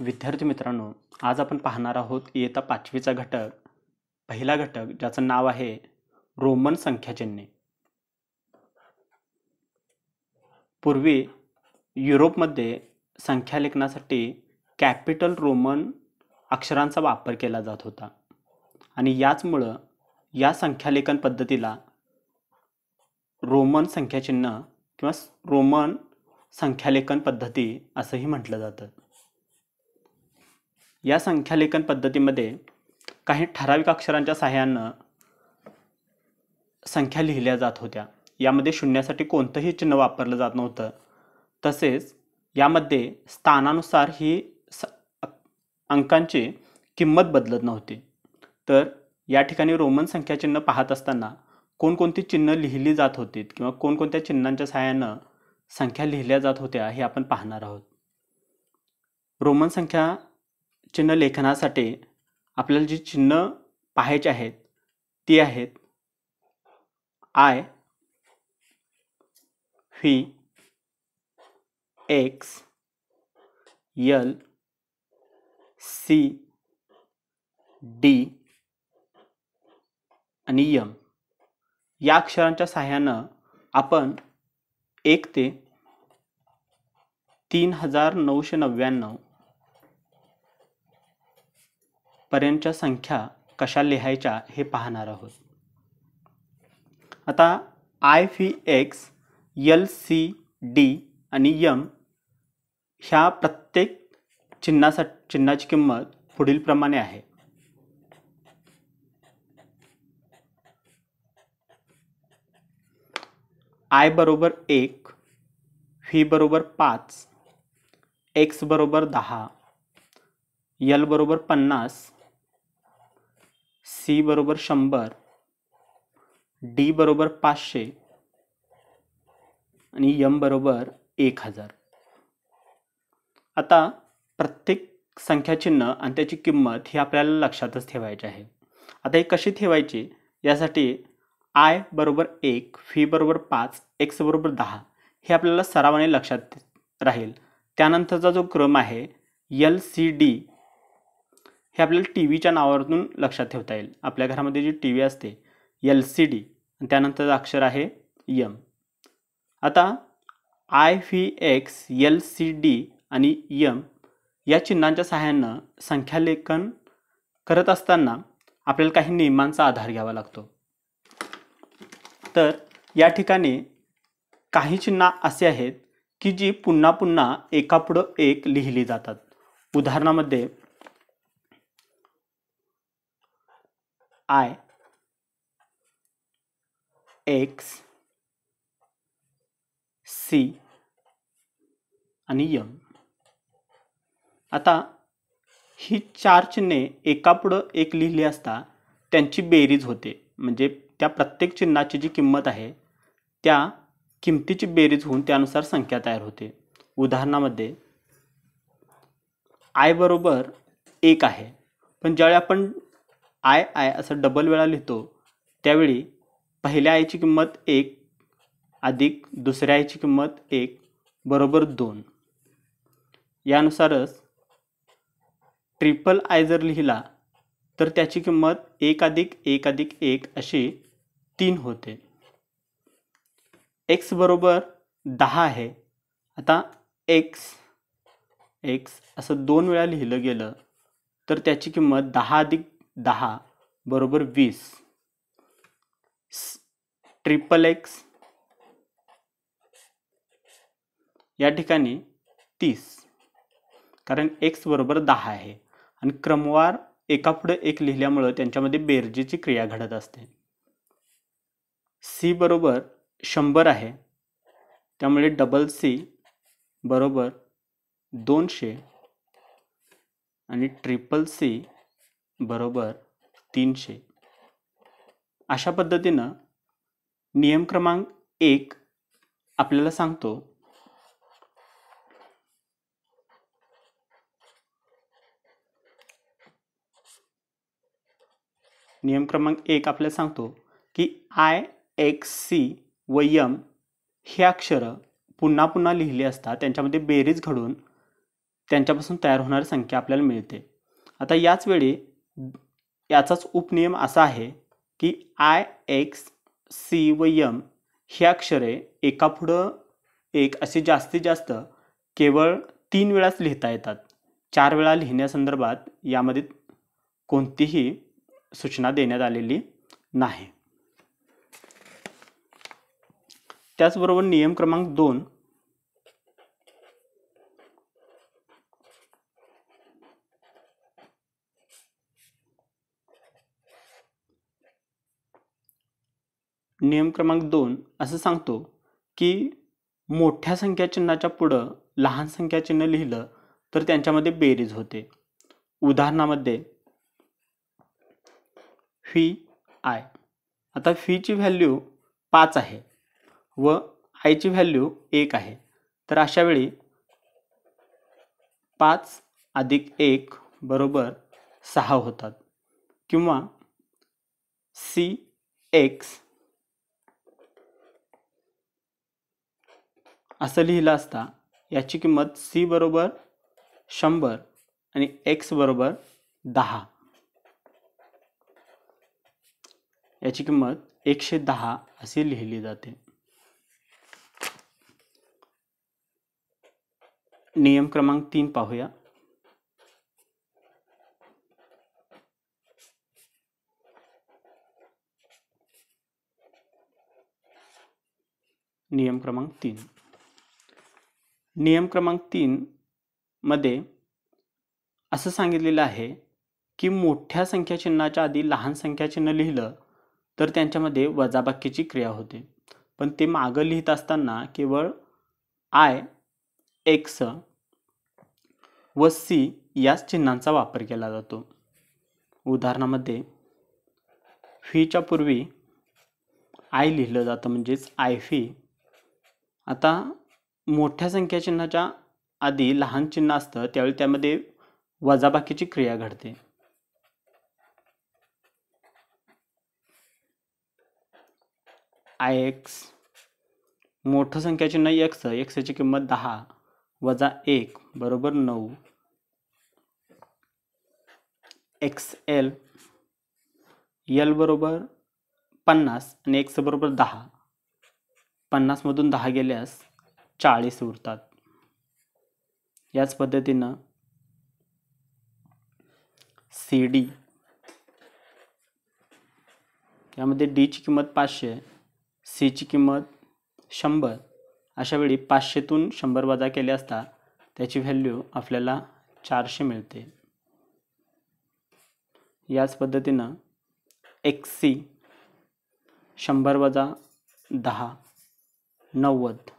विद्यार्थी मित्रांनो आज आपण पाहणार आहोत इयत्ता पाचवीचा घटक पहिला घटक ज्याचं नाव आहे रोमन संख्याचिन्हे पूर्वी युरोपमध्ये संख्या लेखनासाठी कॅपिटल रोमन अक्षरांचा वापर केला जात होता आणि याचमुळं या संख्यालेखन पद्धतीला रोमन संख्याचिन्ह किंवा रोमन संख्यालेखन पद्धती असंही म्हटलं जातं या संख्यालेखन पद्धतीमध्ये काही ठराविक अक्षरांच्या सहाय्यानं संख्या लिहिल्या जात होत्या यामध्ये शून्यासाठी कोणतंही चिन्ह वापरलं जात नव्हतं तसेच यामध्ये स्थानानुसार ही स अंकांची किंमत बदलत नव्हती तर या ठिकाणी रोमन संख्याचिन्ह पाहत असताना कोणकोणती चिन्ह लिहिली जात होती किंवा कोणकोणत्या चिन्हांच्या सहाय्यानं संख्या लिहिल्या जात होत्या हे आपण पाहणार आहोत रोमन संख्या चिन्ह लेखनासाठी आपल्याला जी चिन्ह पाहायची आहेत ती आहेत I V, X L C D आणि यम या अक्षरांच्या सहाय्यानं आपण एक ते तीन हजार नऊशे नव्याण्णव पर्यंतच्या संख्या कशा लिहायच्या हे पाहणार आहोत आता I V X L C D आणि यम ह्या प्रत्येक चिन्हासा चिन्हाची किंमत पुढीलप्रमाणे आहे आय बरोबर एक व्ही बरोबर पाच एक्स बरोबर दहा यल बरोबर पन्नास सी बरोबर शंभर डी बरोबर पाचशे आणि यम बरोबर एक हजार आता प्रत्येक संख्याचिन्ह आणि त्याची किंमत ही आपल्याला लक्षातच ठेवायची आहे आता हे कशी ठेवायची यासाठी आय बरोबर एक फी बरोबर पाच एक्स बरोबर दहा हे आपल्याला सरावाने लक्षात राहील त्यानंतरचा जो क्रम आहे यल सी डी हे आपल्याला टी व्हीच्या नावावरून लक्षात ठेवता येईल आपल्या घरामध्ये जी टी व्ही असते एल सी डी त्यानंतर अक्षर आहे यम आता I V X L C D आणि यम या चिन्हांच्या सहाय्यानं संख्यालेखन करत असताना आपल्याला काही नियमांचा आधार घ्यावा लागतो तर या ठिकाणी काही चिन्ह असे आहेत की जी पुन्हा पुन्हा एकापुढं एक लिहिली जातात उदाहरणामध्ये आय एक्स सी आणि यम आता ही चार चिन्हे एकापुढं एक लिहिली असता त्यांची बेरीज होते म्हणजे त्या प्रत्येक चिन्हाची जी किंमत आहे त्या किमतीची बेरीज होऊन त्यानुसार संख्या तयार होते उदाहरणामध्ये आय बरोबर एक आहे पण ज्यावेळी आपण आय आय असं डबल वेळा लिहितो त्यावेळी पहिल्या आयची किंमत एक अधिक दुसऱ्या आयची किंमत एक बरोबर दोन यानुसारच ट्रिपल आय जर लिहिला तर त्याची किंमत एक अधिक एक अधिक एक अशी तीन होते एक्स बरोबर दहा आहे आता एक्स एक्स असं दोन वेळा लिहिलं गेलं तर त्याची किंमत दहा अधिक दहा बरोबर वीस ट्रिपल एक्स या ठिकाणी तीस कारण एक्स बरोबर दहा आहे आणि क्रमवार एका पुढे एक लिहिल्यामुळं त्यांच्यामध्ये बेरजेची क्रिया घडत असते सी बरोबर शंभर आहे त्यामुळे डबल सी बरोबर दोनशे आणि ट्रिपल सी बरोबर तीनशे अशा पद्धतीनं नियम क्रमांक एक आपल्याला सांगतो नियम क्रमांक एक आपल्याला सांगतो की आय एक्स सी व यम ही अक्षरं पुन्हा पुन्हा लिहिली असतात त्यांच्यामध्ये बेरीज घडून त्यांच्यापासून तयार होणारी संख्या आपल्याला मिळते आता याच वेळी याचाच उपनियम असा आहे की आय एक्स सी व यम ही अक्षरे एकापुढं एक असे जास्तीत जास्त केवळ तीन वेळाच लिहिता येतात चार वेळा लिहिण्यासंदर्भात यामध्ये कोणतीही सूचना देण्यात आलेली नाही त्याचबरोबर नियम क्रमांक दोन नियम क्रमांक दोन असं सांगतो की मोठ्या संख्या चिन्हाच्या पुढं लहान संख्या चिन्ह लिहिलं तर त्यांच्यामध्ये बेरीज होते उदाहरणामध्ये फी आय आता फीची व्हॅल्यू पाच आहे व आयची व्हॅल्यू एक आहे तर वेळी पाच अधिक एक बरोबर सहा होतात किंवा सी एक्स असं लिहिलं असता याची किंमत सी बरोबर शंभर आणि एक्स बरोबर दहा याची किंमत एकशे दहा अशी लिहिली जाते नियम क्रमांक तीन पाहूया नियम क्रमांक तीन नियम क्रमांक तीनमध्ये असं सांगितलेलं आहे की मोठ्या संख्याचिन्हाच्या आधी लहान संख्याचिन्ह लिहिलं तर त्यांच्यामध्ये वजाबाकीची क्रिया होते पण ते मागं लिहित असताना केवळ आय एक्स व सी याच चिन्हांचा वापर केला जातो उदाहरणामध्ये फीच्या पूर्वी आय लिहिलं जातं म्हणजेच आय फी आता मोठ्या संख्या चिन्हाच्या आधी लहान चिन्ह असतं त्यावेळी त्यामध्ये वजाबाकीची क्रिया घडते आय एक्स मोठं संख्या चिन्ह एक्स एक्सची किंमत दहा वजा एक बरोबर नऊ एक्स एल एल बरोबर पन्नास आणि एक्स बरोबर दहा पन्नासमधून दहा गेल्यास चाळीस उरतात याच पद्धतीनं सी डी यामध्ये डीची किंमत पाचशे सीची किंमत शंभर अशा वेळी पाचशेतून शंभर वजा केले असता त्याची व्हॅल्यू आपल्याला चारशे मिळते याच पद्धतीनं एक्सी शंभर वजा दहा नव्वद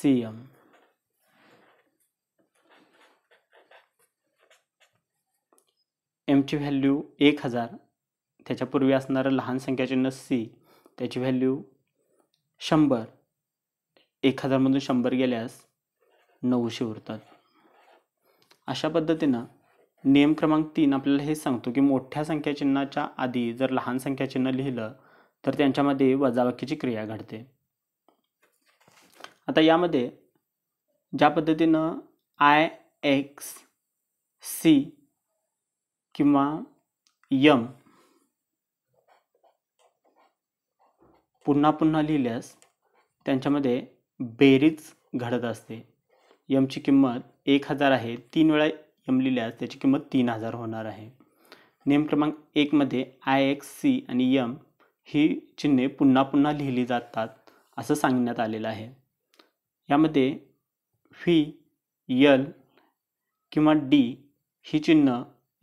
सी एम एमची व्हॅल्यू एक हजार त्याच्यापूर्वी असणारं लहान संख्याचिन्ह सी त्याची व्हॅल्यू शंभर एक हजारमधून शंभर गेल्यास नऊशे उरतात अशा पद्धतीनं नियम क्रमांक तीन आपल्याला हे सांगतो की मोठ्या संख्याचिन्हाच्या आधी जर लहान संख्याचिन्ह लिहिलं तर त्यांच्यामध्ये वजाबाकीची क्रिया घडते आता यामध्ये ज्या पद्धतीनं आय एक्स सी किंवा यम पुन्हा पुन्हा लिहिल्यास त्यांच्यामध्ये बेरीज घडत असते यमची किंमत एक हजार आहे तीन वेळा यम लिहिल्यास त्याची किंमत तीन हजार होणार आहे नियम क्रमांक एकमध्ये आय एक्स सी आणि यम ही चिन्हे पुन्हा पुन्हा लिहिली जातात असं सांगण्यात आलेलं आहे यामध्ये फी यल किंवा डी ही चिन्ह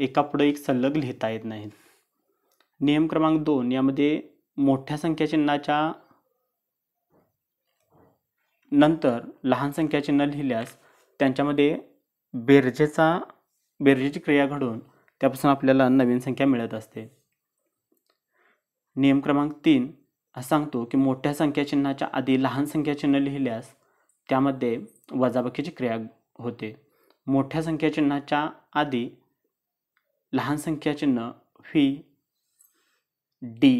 एका एक सलग लिहिता येत नाहीत नियम क्रमांक दोन यामध्ये मोठ्या संख्या चिन्हाच्या नंतर लहान संख्या चिन्ह लिहिल्यास त्यांच्यामध्ये बेरजेचा बेरजेची क्रिया घडून त्यापासून आपल्याला नवीन संख्या मिळत असते नियम क्रमांक तीन हा सांगतो की मोठ्या संख्या चिन्हाच्या आधी लहान संख्या चिन्ह लिहिल्यास त्यामध्ये वजाबाकीची क्रिया होते मोठ्या संख्या चिन्हाच्या आधी लहान संख्या चिन्ह फी डी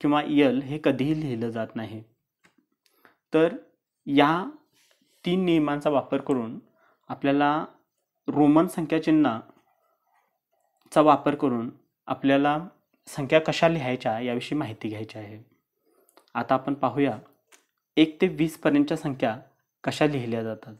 किंवा यल हे कधीही लिहिलं जात नाही तर या तीन नियमांचा वापर करून आपल्याला रोमन संख्या चिन्हाचा वापर करून आपल्याला संख्या कशा लिहायच्या याविषयी माहिती घ्यायची आहे आता आपण पाहूया एक ते वीसपर्यंतच्या संख्या कशा लिहिल्या जातात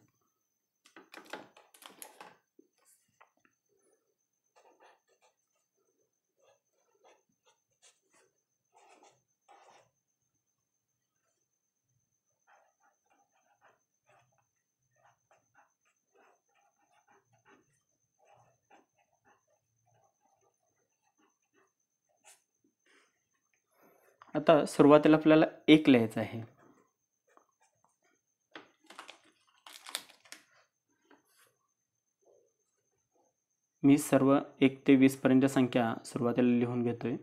आता सुरुवातीला आपल्याला एक लिहायचं आहे मी सर्व एक ते वीसपर्यंत संख्या सुरुवातीला लिहून घेतो आहे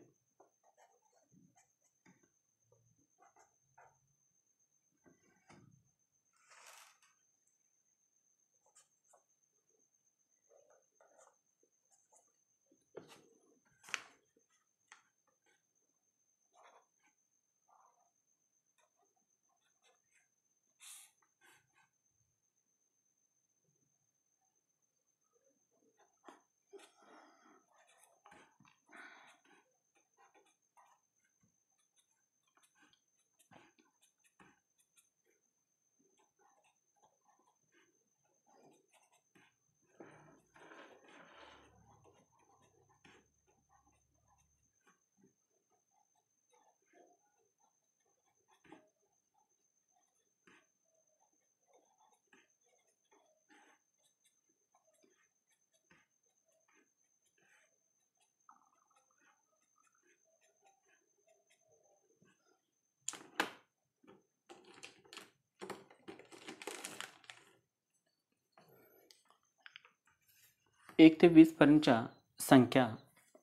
एक ते वीसपर्यंतच्या संख्या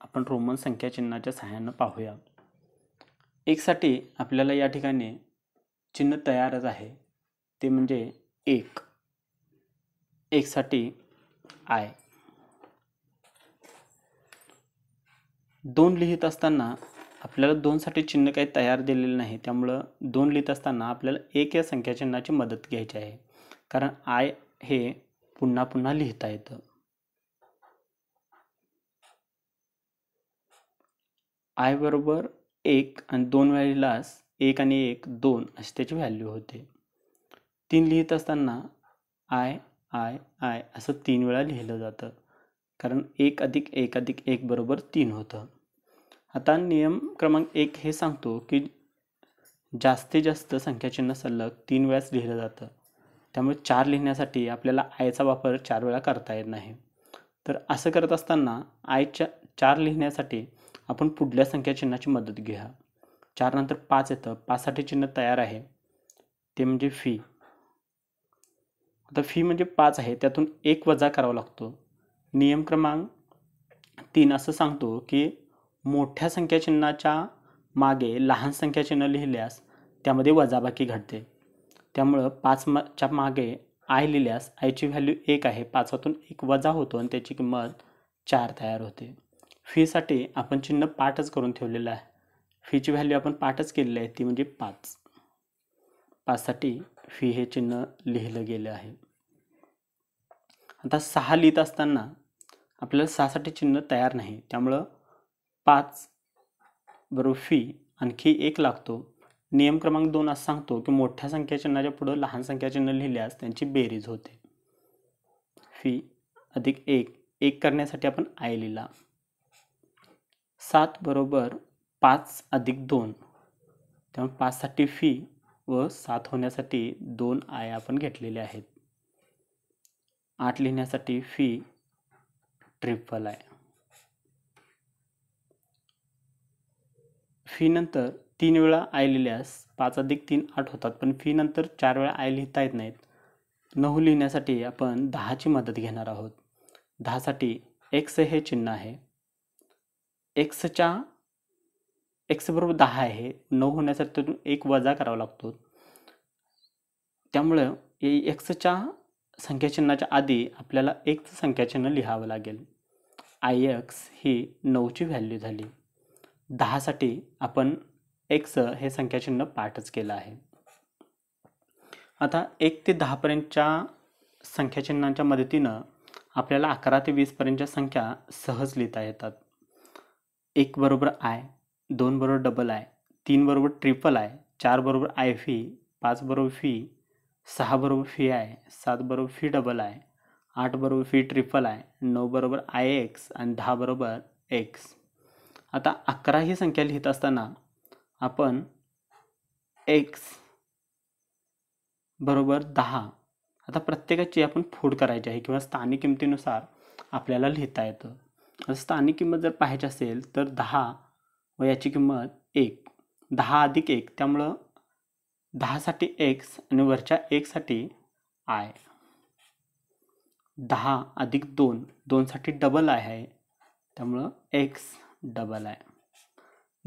आपण रोमन संख्या चिन्हाच्या सहाय्यानं पाहूया एकसाठी आपल्याला या ठिकाणी चिन्ह तयारच आहे ते म्हणजे एक एकसाठी आय दोन लिहित असताना आपल्याला दोनसाठी चिन्ह काही तयार दिलेलं नाही त्यामुळं दोन लिहित असताना आपल्याला एक या संख्याचिन्हाची मदत घ्यायची आहे कारण आय हे पुन्हा पुन्हा लिहिता येतं आय बरोबर एक आणि दोन वेळेलाच एक आणि एक दोन अशी त्याची व्हॅल्यू होते तीन लिहित असताना आय आय आय असं तीन वेळा लिहिलं जातं कारण एक अधिक एक अधिक एक बरोबर तीन होतं आता नियम क्रमांक एक हे सांगतो की जास्तीत जास्त संख्याचिन्ह सलग तीन वेळाच लिहिलं जातं त्यामुळे चार लिहिण्यासाठी आपल्याला आयचा वापर चार वेळा करता येत नाही तर असं करत असताना आयच्या चार लिहिण्यासाठी आपण पुढल्या संख्या चिन्हाची मदत घ्या चारनंतर नंतर पाच येतं पाचसाठी चिन्ह तयार आहे ते म्हणजे फी आता फी म्हणजे पाच आहे त्यातून एक वजा करावा लागतो नियम क्रमांक तीन असं सांगतो की मोठ्या संख्याचिन्हाच्या मागे लहान संख्या चिन्ह लिहिल्यास त्यामध्ये वजाबाकी घडते त्यामुळं पाच च्या मागे आय लिहिल्यास आयची व्हॅल्यू एक आहे पाचातून एक वजा होतो आणि त्याची किंमत चार तयार होते फीसाठी आपण चिन्ह पाठच करून ठेवलेलं आहे फीची व्हॅल्यू आपण पाठच केलेली आहे ती म्हणजे पाच पाचसाठी फी हे चिन्ह लिहिलं गेलं आहे आता सहा लिहित असताना आपल्याला सहासाठी चिन्ह तयार नाही त्यामुळं पाच बरोबर फी आणखी एक लागतो नियम क्रमांक दोन असं सांगतो की मोठ्या चिन्हाच्या पुढं लहान संख्या चिन्ह लिहिल्यास त्यांची बेरीज होते फी अधिक एक एक करण्यासाठी आपण आय लिहिला सात बरोबर पाच अधिक दोन त्यामुळे पाचसाठी फी व सात होण्यासाठी दोन आय आपण घेतलेले आहेत आठ लिहिण्यासाठी फी ट्रिपल आहे फी नंतर तीन वेळा आय लिहिल्यास पाच अधिक तीन आठ होतात पण फी नंतर चार वेळा आय लिहिता येत नाहीत नऊ लिहिण्यासाठी आपण दहाची मदत घेणार आहोत दहासाठी एक्स हे चिन्ह आहे एक्सच्या बरोबर दहा आहे नऊ होण्यासाठी एक वजा करावा लागतो त्यामुळं एक्सच्या संख्याचिन्हाच्या आधी आपल्याला एकचं संख्याचिन्ह लिहावं लागेल आय एक्स ही नऊची व्हॅल्यू झाली दहासाठी आपण एक्स हे संख्याचिन्ह पाठच केलं आहे आता एक ते दहापर्यंतच्या संख्याचिन्हांच्या मदतीनं आपल्याला अकरा ते वीसपर्यंतच्या संख्या सहज लिहिता येतात एक बरोबर आय दोन बरोबर डबल आय तीन बरोबर ट्रिपल आय चार बरोबर आय फी पाच बरोबर फी सहा बरोबर फी आय सात बरोबर फी डबल आय आठ बरोबर फी ट्रिपल आय नऊ बरोबर आय एक्स आणि दहा बरोबर एक्स आता अकरा ही संख्या लिहित असताना आपण एक्स बरोबर दहा आता प्रत्येकाची आपण फूड करायची आहे किंवा स्थानिक किमतीनुसार आपल्याला लिहिता येतं स्थानिक किंमत जर पाहायची असेल तर दहा व याची किंमत एक दहा अधिक एक त्यामुळं दहासाठी एक्स आणि वरच्या एकसाठी आय दहा अधिक दोन दोनसाठी डबल आय आहे त्यामुळं एक्स डबल आय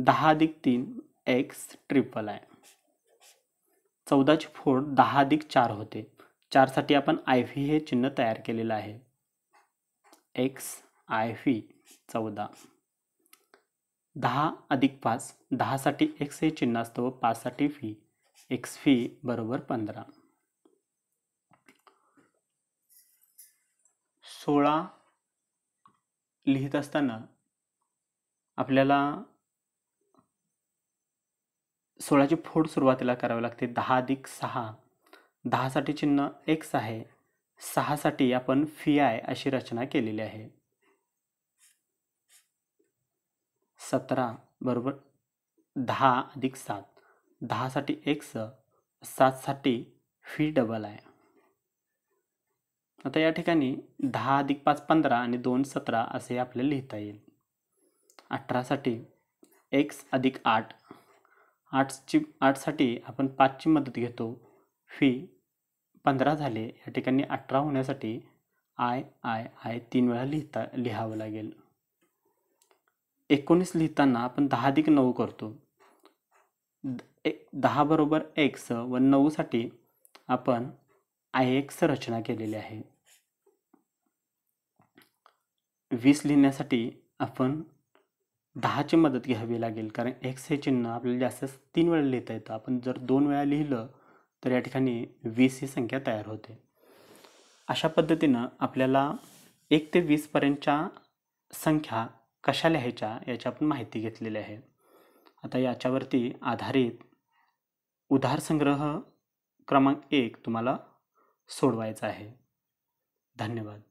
दहा अधिक तीन एक्स ट्रिपल आय चौदाची फोड दहा अधिक चार होते चारसाठी आपण आय व्ही हे चिन्ह तयार केलेलं आहे एक्स आय व्ही चौदा दहा अधिक पाच दहासाठी एक्स हे चिन्ह असतं व पाचसाठी फी एक्स फी बरोबर पंधरा सोळा लिहित असताना आपल्याला सोळाची फोड सुरुवातीला करावी लागते दहा अधिक सहा दहासाठी चिन्ह एक्स आहे सहासाठी आपण फी आय अशी रचना केलेली आहे सतरा बरोबर दहा अधिक सात दहासाठी एक स सातसाठी फी डबल आहे आता या ठिकाणी दहा अधिक पाच पंधरा आणि दोन सतरा असे आपल्याला लिहिता येईल अठरासाठी एक्स अधिक आठ आठची आठसाठी आपण पाचची मदत घेतो फी पंधरा झाले या ठिकाणी अठरा होण्यासाठी आय आय आय तीन वेळा लिहिता लिहावं लागेल एकोणीस लिहिताना आपण दहा अधिक नऊ करतो एक दहा बरोबर एक्स व नऊसाठी आपण आय एक्स रचना केलेली आहे वीस लिहिण्यासाठी आपण दहाची मदत घ्यावी लागेल कारण एक्स हे चिन्ह आपल्याला जास्त तीन वेळा लिहिता येतं आपण जर दोन वेळा लिहिलं तर या ठिकाणी वीस ही संख्या तयार होते अशा पद्धतीनं आपल्याला एक ते वीसपर्यंतच्या संख्या कशा लिहायच्या याची आपण माहिती घेतलेली आहे आता याच्यावरती आधारित उधार संग्रह क्रमांक एक तुम्हाला सोडवायचा आहे धन्यवाद